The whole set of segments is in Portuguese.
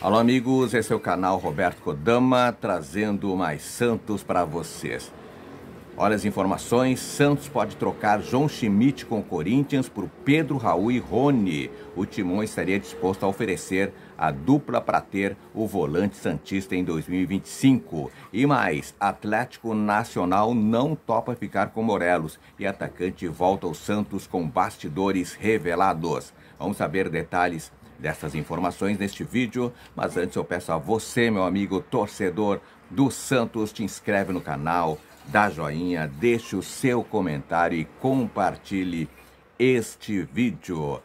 Alô, amigos, esse é o canal Roberto Kodama trazendo mais Santos para vocês. Olha as informações: Santos pode trocar João Schmidt com Corinthians por Pedro Raul e Rony. O Timão estaria disposto a oferecer a dupla para ter o volante Santista em 2025. E mais: Atlético Nacional não topa ficar com Morelos e atacante volta ao Santos com bastidores revelados. Vamos saber detalhes dessas informações neste vídeo, mas antes eu peço a você, meu amigo torcedor do Santos, te inscreve no canal, dá joinha, deixe o seu comentário e compartilhe este vídeo.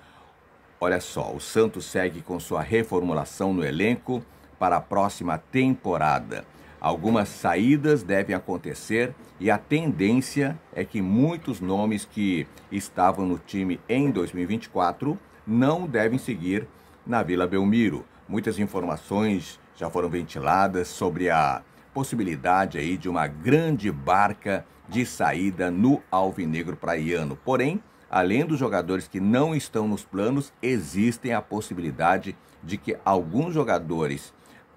Olha só, o Santos segue com sua reformulação no elenco para a próxima temporada. Algumas saídas devem acontecer e a tendência é que muitos nomes que estavam no time em 2024 não devem seguir na Vila Belmiro. Muitas informações já foram ventiladas sobre a possibilidade aí de uma grande barca de saída no Alvinegro Praiano. Porém, além dos jogadores que não estão nos planos, existem a possibilidade de que alguns jogadores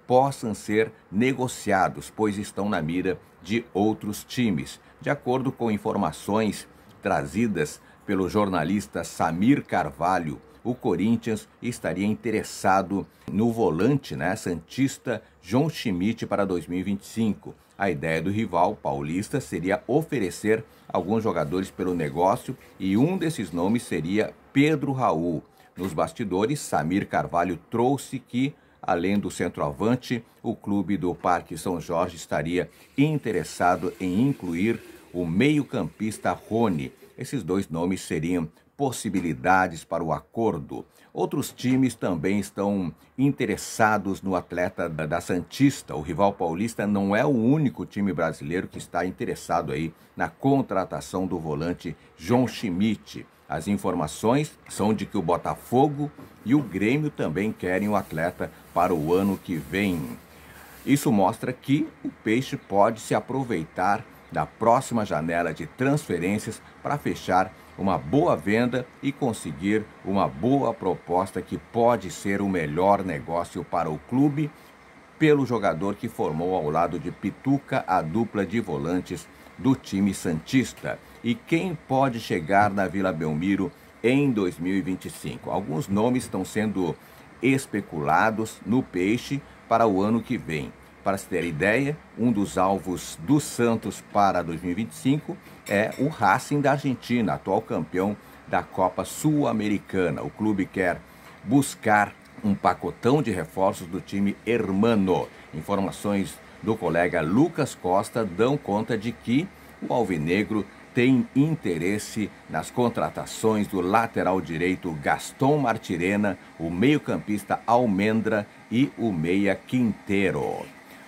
possam ser negociados, pois estão na mira de outros times. De acordo com informações trazidas pelo jornalista Samir Carvalho, o Corinthians estaria interessado no volante né, Santista João Schmidt para 2025. A ideia do rival paulista seria oferecer alguns jogadores pelo negócio e um desses nomes seria Pedro Raul. Nos bastidores, Samir Carvalho trouxe que Além do centroavante, o clube do Parque São Jorge estaria interessado em incluir o meio-campista Rony. Esses dois nomes seriam possibilidades para o acordo. Outros times também estão interessados no atleta da Santista. O rival paulista não é o único time brasileiro que está interessado aí na contratação do volante João Schmidt. As informações são de que o Botafogo e o Grêmio também querem o atleta para o ano que vem. Isso mostra que o Peixe pode se aproveitar da próxima janela de transferências para fechar uma boa venda e conseguir uma boa proposta que pode ser o melhor negócio para o clube pelo jogador que formou ao lado de Pituca a dupla de volantes do time santista. E quem pode chegar na Vila Belmiro em 2025? Alguns nomes estão sendo especulados no peixe para o ano que vem. Para se ter ideia, um dos alvos do Santos para 2025 é o Racing da Argentina, atual campeão da Copa Sul-Americana. O clube quer buscar um pacotão de reforços do time hermano. Informações do colega Lucas Costa dão conta de que o Alvinegro tem interesse nas contratações do lateral direito Gaston Martirena, o meio-campista Almendra e o meia Quintero.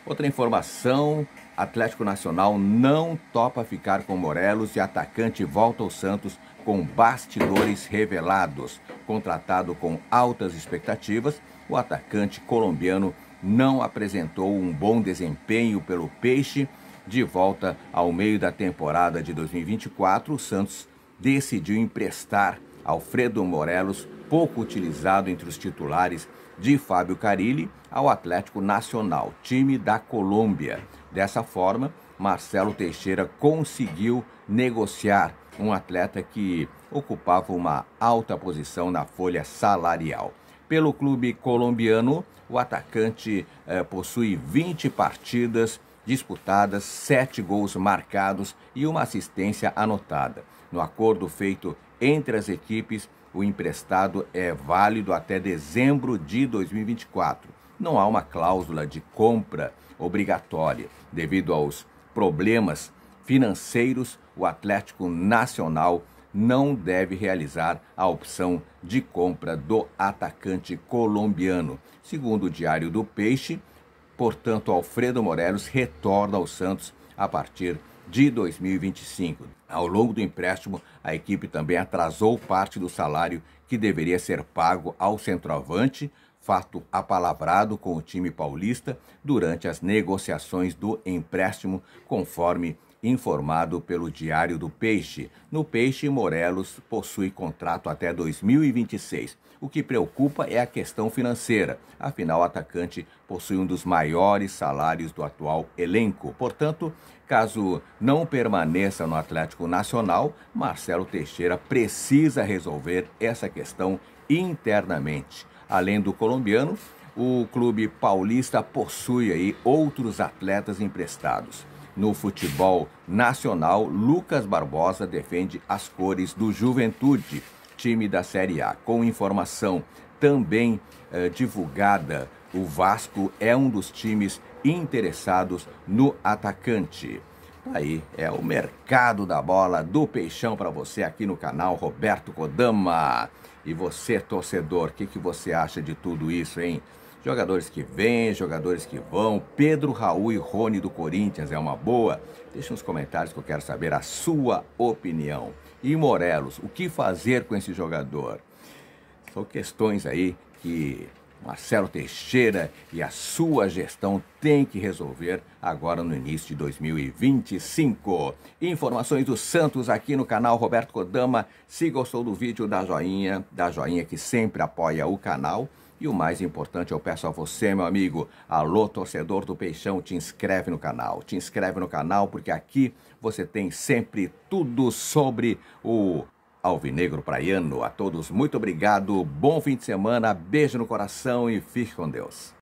Outra informação: Atlético Nacional não topa ficar com Morelos e atacante volta ao Santos com bastidores revelados. Contratado com altas expectativas, o atacante colombiano não apresentou um bom desempenho pelo Peixe. De volta ao meio da temporada de 2024, o Santos decidiu emprestar Alfredo Morelos pouco utilizado entre os titulares de Fábio Carilli ao Atlético Nacional, time da Colômbia. Dessa forma, Marcelo Teixeira conseguiu negociar um atleta que ocupava uma alta posição na folha salarial. Pelo clube colombiano, o atacante eh, possui 20 partidas disputadas, 7 gols marcados e uma assistência anotada. No acordo feito entre as equipes, o emprestado é válido até dezembro de 2024. Não há uma cláusula de compra obrigatória. Devido aos problemas financeiros, o Atlético Nacional não deve realizar a opção de compra do atacante colombiano. Segundo o Diário do Peixe, portanto, Alfredo Morelos retorna ao Santos a partir de de 2025. Ao longo do empréstimo, a equipe também atrasou parte do salário que deveria ser pago ao centroavante, fato apalavrado com o time paulista durante as negociações do empréstimo, conforme informado pelo Diário do Peixe. No Peixe, Morelos possui contrato até 2026. O que preocupa é a questão financeira. Afinal, o atacante possui um dos maiores salários do atual elenco. Portanto, caso não permaneça no Atlético Nacional, Marcelo Teixeira precisa resolver essa questão internamente. Além do colombiano, o clube paulista possui aí outros atletas emprestados. No futebol nacional, Lucas Barbosa defende as cores do Juventude, time da Série A. Com informação também eh, divulgada, o Vasco é um dos times interessados no atacante. Tá aí é o mercado da bola do Peixão para você aqui no canal Roberto Kodama. E você, torcedor, o que, que você acha de tudo isso, hein? Jogadores que vêm, jogadores que vão. Pedro, Raul e Rony do Corinthians é uma boa? Deixe nos comentários que eu quero saber a sua opinião. E Morelos, o que fazer com esse jogador? São questões aí que Marcelo Teixeira e a sua gestão têm que resolver agora no início de 2025. Informações do Santos aqui no canal Roberto Kodama. Se gostou do vídeo, dá joinha, dá joinha que sempre apoia o canal. E o mais importante, eu peço a você, meu amigo, alô torcedor do Peixão, te inscreve no canal. Te inscreve no canal porque aqui você tem sempre tudo sobre o Alvinegro Praiano. A todos, muito obrigado, bom fim de semana, beijo no coração e fique com Deus.